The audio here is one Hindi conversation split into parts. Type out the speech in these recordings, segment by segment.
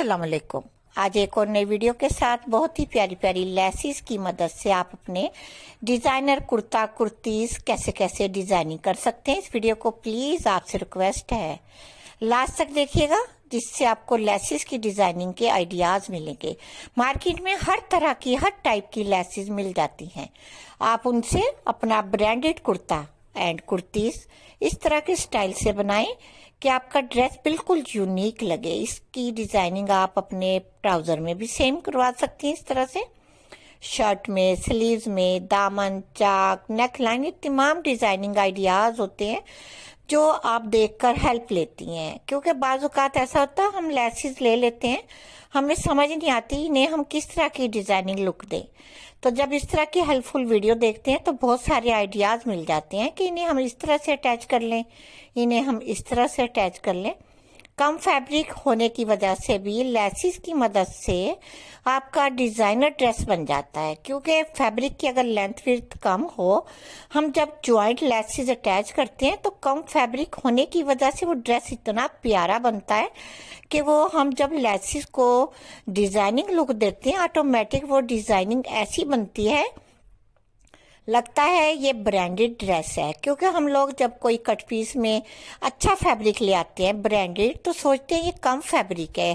असलकुम आज एक और नई वीडियो के साथ बहुत ही प्यारी प्यारी लेसिस की मदद से आप अपने डिजाइनर कुर्ता कुर्तीज कैसे कैसे डिजाइनिंग कर सकते हैं इस वीडियो को प्लीज आपसे रिक्वेस्ट है लास्ट तक देखिएगा जिससे आपको लेसिस की डिजाइनिंग के आइडियाज मिलेंगे मार्केट में हर तरह की हर टाइप की लेसिस मिल जाती है आप उनसे अपना ब्रांडेड कुर्ता एंड कुर्तीज इस तरह के स्टाइल से बनाएं कि आपका ड्रेस बिल्कुल यूनिक लगे इसकी डिजाइनिंग आप अपने ट्राउजर में भी सेम करवा सकती हैं इस तरह से शर्ट में स्लीव्स में दामन चाक नेक लाइन ये तमाम डिजाइनिंग आइडियाज होते हैं जो आप देखकर हेल्प लेती हैं क्योंकि बाजूकात ऐसा होता है हम लेसिस ले लेते हैं हमें समझ नहीं आती इन्हें हम किस तरह की डिज़ाइनिंग लुक दें तो जब इस तरह की हेल्पफुल वीडियो देखते हैं तो बहुत सारे आइडियाज़ मिल जाते हैं कि इन्हें हम इस तरह से अटैच कर लें इन्हें हम इस तरह से अटैच कर लें कम फैब्रिक होने की वजह से भी लेसिस की मदद से आपका डिज़ाइनर ड्रेस बन जाता है क्योंकि फैब्रिक की अगर लेंथ विथ कम हो हम जब ज्वाइंट लेसिस अटैच करते हैं तो कम फैब्रिक होने की वजह से वो ड्रेस इतना प्यारा बनता है कि वो हम जब लेसिस को डिज़ाइनिंग लुक देते हैं ऑटोमेटिक वो डिज़ाइनिंग ऐसी बनती है लगता है ये ब्रांडेड ड्रेस है क्योंकि हम लोग जब कोई कट पीस में अच्छा फैब्रिक ले आते हैं ब्रांडेड तो सोचते हैं ये कम फैब्रिक है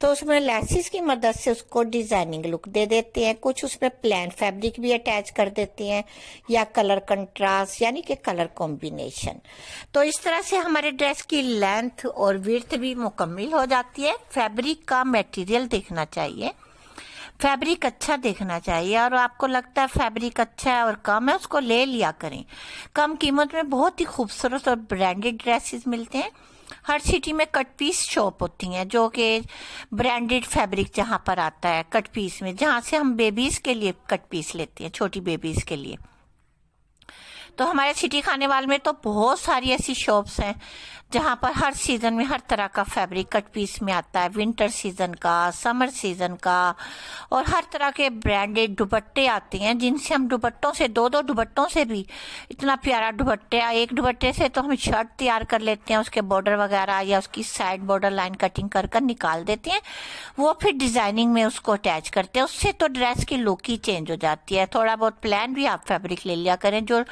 तो उसमें लेसिस की मदद से उसको डिजाइनिंग लुक दे देते हैं कुछ उसमें प्लान फैब्रिक भी अटैच कर देते हैं या कलर कंट्रास्ट यानी कि कलर कॉम्बिनेशन तो इस तरह से हमारे ड्रेस की लेंथ और विर्थ भी मुकम्मिल हो जाती है फैब्रिक का मेटीरियल देखना चाहिए फैब्रिक अच्छा देखना चाहिए और आपको लगता है फैब्रिक अच्छा है और कम है उसको ले लिया करें कम कीमत में बहुत ही खूबसूरत और ब्रांडेड ड्रेसेस मिलते हैं हर सिटी में कट पीस शॉप होती हैं जो कि ब्रांडेड फैब्रिक जहाँ पर आता है कट पीस में जहाँ से हम बेबीज़ के लिए कट पीस लेते हैं छोटी बेबीज़ के लिए तो हमारे सिटी खाने वाल में तो बहुत सारी ऐसी शॉप्स हैं जहाँ पर हर सीज़न में हर तरह का फैब्रिक कट पीस में आता है विंटर सीज़न का समर सीज़न का और हर तरह के ब्रांडेड दुपट्टे आते हैं जिनसे हम दुपट्टों से दो दो दुपट्टों से भी इतना प्यारा दुपट्टे एक दुपट्टे से तो हम शर्ट तैयार कर लेते हैं उसके बॉर्डर वगैरह या उसकी साइड बॉर्डर लाइन कटिंग कर कर निकाल देते हैं वो फिर डिज़ाइनिंग में उसको अटैच करते हैं उससे तो ड्रेस की लुक ही चेंज हो जाती है थोड़ा बहुत प्लान भी आप फैब्रिक ले लिया करें जो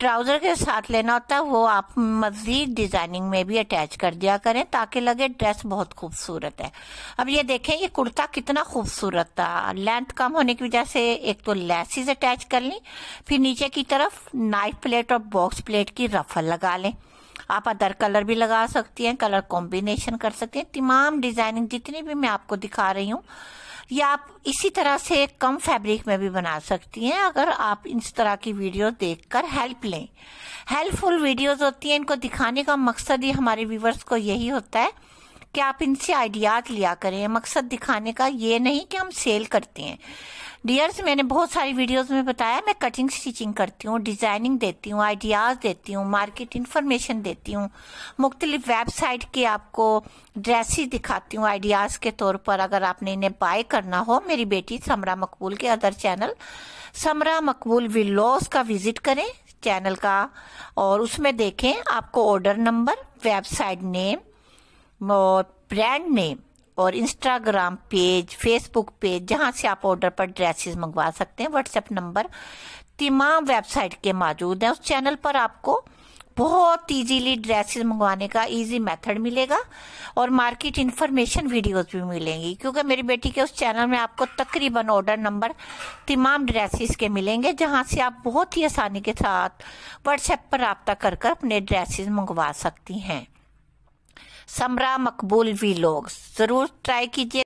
ट्राउजर के साथ लेना होता है वो आप मजीद डिजाइनिंग में भी अटैच कर दिया करें ताकि लगे ड्रेस बहुत खूबसूरत है अब ये देखें ये कुर्ता कितना खूबसूरत था लेंथ कम होने की वजह से एक तो लेसिस अटैच कर लें फिर नीचे की तरफ नाइफ प्लेट और बॉक्स प्लेट की रफल लगा लें आप अदर कलर भी लगा सकती हैं कलर कॉम्बिनेशन कर सकती हैं तमाम डिजाइनिंग जितनी भी मैं आपको दिखा रही हूँ या आप इसी तरह से कम फैब्रिक में भी बना सकती हैं अगर आप इस तरह की वीडियो देखकर हेल्प लें हेल्पफुल वीडियोस होती हैं इनको दिखाने का मकसद ही हमारे व्यूवर्स को यही होता है कि आप इनसे आइडियाज लिया करें मकसद दिखाने का ये नहीं कि हम सेल करते हैं डियर्स मैंने बहुत सारी वीडियोस में बताया मैं कटिंग स्टिचिंग करती हूँ डिज़ाइनिंग देती हूँ आइडियाज़ देती हूँ मार्केट इन्फॉर्मेशन देती हूँ मुख्तलिफ वेबसाइट के आपको ड्रेसिस दिखाती हूँ आइडियाज़ के तौर पर अगर आपने इन्हें बाय करना हो मेरी बेटी समरा मकबूल के अदर चैनल समरा मकबूल विलोस का विजिट करें चैनल का और उसमें देखें आपको order number website name brand name और इंस्टाग्राम पेज फेसबुक पेज जहाँ से आप ऑर्डर पर ड्रेसेस मंगवा सकते हैं व्हाट्सएप नंबर तमाम वेबसाइट के मौजूद हैं उस चैनल पर आपको बहुत इजीली ड्रेसेस मंगवाने का इजी मेथड मिलेगा और मार्केट इन्फॉर्मेशन वीडियोस भी मिलेंगी क्योंकि मेरी बेटी के उस चैनल में आपको तकरीबन ऑर्डर नंबर तमाम ड्रेसेस के मिलेंगे जहां से आप बहुत ही आसानी के साथ व्हाट्सएप पर रबता कर कर अपने ड्रेसेस मंगवा सकती हैं समरा मकबूल लोग जरूर ट्राई कीजिए